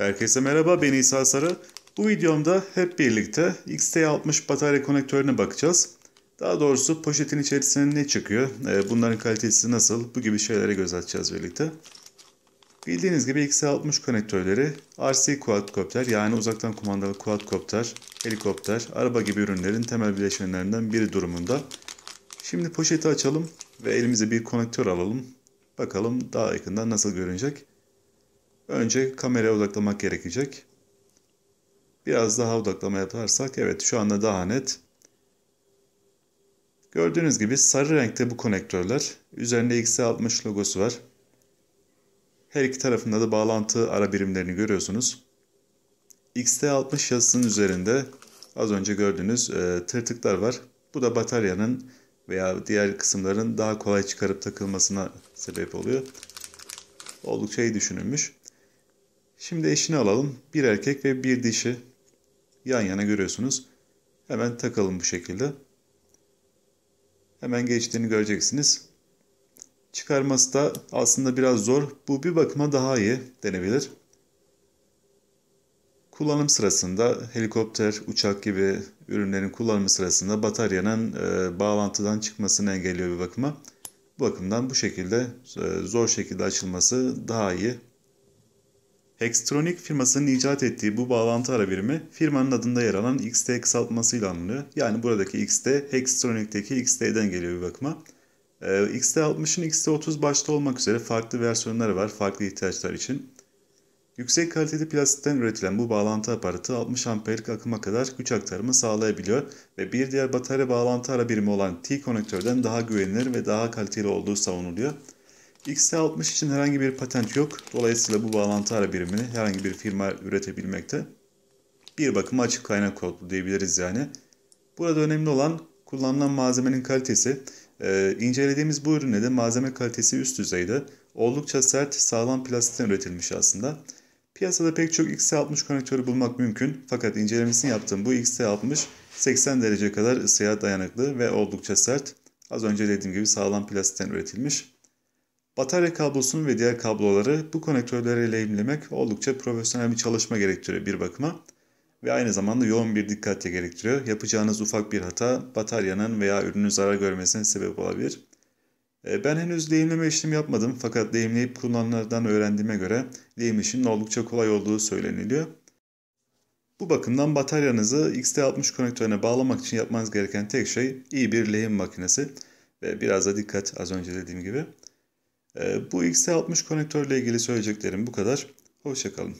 Herkese merhaba ben İsa Sarı. Bu videomda hep birlikte XT60 batarya konektörüne bakacağız. Daha doğrusu poşetin içerisinde ne çıkıyor, e, bunların kalitesi nasıl bu gibi şeylere göz atacağız birlikte. Bildiğiniz gibi XT60 konektörleri RC quadcopter yani uzaktan kumandalı quadcopter, helikopter, araba gibi ürünlerin temel bileşenlerinden biri durumunda. Şimdi poşeti açalım ve elimize bir konektör alalım. Bakalım daha yakından nasıl görünecek. Önce kameraya odaklamak gerekecek. Biraz daha odaklama yaparsak evet şu anda daha net. Gördüğünüz gibi sarı renkte bu konektörler. Üzerinde XC60 logosu var. Her iki tarafında da bağlantı ara birimlerini görüyorsunuz. XT60 yazısının üzerinde az önce gördüğünüz e, tırtıklar var. Bu da bataryanın veya diğer kısımların daha kolay çıkarıp takılmasına sebep oluyor. Oldukça iyi düşünülmüş. Şimdi eşini alalım. Bir erkek ve bir dişi yan yana görüyorsunuz. Hemen takalım bu şekilde. Hemen geçtiğini göreceksiniz. Çıkarması da aslında biraz zor. Bu bir bakıma daha iyi denebilir. Kullanım sırasında helikopter, uçak gibi ürünlerin kullanımı sırasında bataryanın e, bağlantıdan çıkmasını engelliyor bir bakıma. Bu bakımdan bu şekilde e, zor şekilde açılması daha iyi Hextronic firmasının icat ettiği bu bağlantı ara birimi firmanın adında yer alan XT kısaltmasıyla anılıyor. Yani buradaki XT Hextronic'teki XT'den geliyor bir bakıma. Ee, XT60'ın XT30 başta olmak üzere farklı versiyonları var farklı ihtiyaçlar için. Yüksek kaliteli plastikten üretilen bu bağlantı aparatı 60 amperlik akıma kadar güç aktarımı sağlayabiliyor ve bir diğer batarya bağlantı ara birimi olan t konektörden daha güvenilir ve daha kaliteli olduğu savunuluyor. XT60 için herhangi bir patent yok. Dolayısıyla bu bağlantı ara birimini herhangi bir firma üretebilmekte. Bir bakıma açık kaynak kodlu diyebiliriz yani. Burada önemli olan kullanılan malzemenin kalitesi. Ee, incelediğimiz bu üründe de malzeme kalitesi üst düzeyde. Oldukça sert, sağlam plastikten üretilmiş aslında. Piyasada pek çok XT60 konektörü bulmak mümkün fakat incelemesini yaptığım bu XT60 80 derece kadar ısıya dayanıklı ve oldukça sert. Az önce dediğim gibi sağlam plastikten üretilmiş. Batarya kablosunu ve diğer kabloları bu konektörlere lehimlemek oldukça profesyonel bir çalışma gerektiriyor bir bakıma ve aynı zamanda yoğun bir dikkat gerektiriyor. Yapacağınız ufak bir hata bataryanın veya ürünün zarar görmesine sebep olabilir. Ee, ben henüz lehimleme işlemi yapmadım fakat lehimleyip kullananlardan öğrendiğime göre lehim işinin oldukça kolay olduğu söyleniliyor. Bu bakımdan bataryanızı XT60 konektörüne bağlamak için yapmanız gereken tek şey iyi bir lehim makinesi ve biraz da dikkat az önce dediğim gibi. Ee, bu XT60 konektörle ilgili söyleyeceklerim bu kadar. Hoşçakalın.